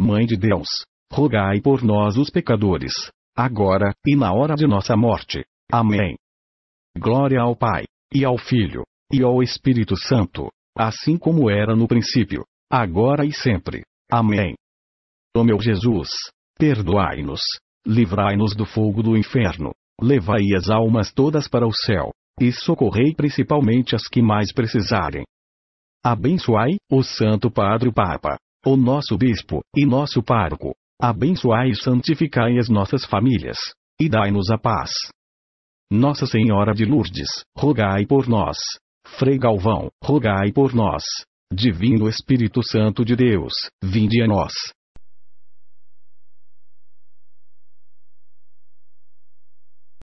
Mãe de Deus, rogai por nós os pecadores, agora e na hora de nossa morte. Amém. Glória ao Pai, e ao Filho, e ao Espírito Santo, assim como era no princípio, agora e sempre. Amém. Ó meu Jesus, perdoai-nos, livrai-nos do fogo do inferno, levai as almas todas para o céu, e socorrei principalmente as que mais precisarem. Abençoai, o Santo Padre Papa o nosso bispo, e nosso pároco. Abençoai e santificai as nossas famílias, e dai-nos a paz. Nossa Senhora de Lourdes, rogai por nós. Frei Galvão, rogai por nós. Divino Espírito Santo de Deus, vinde a nós.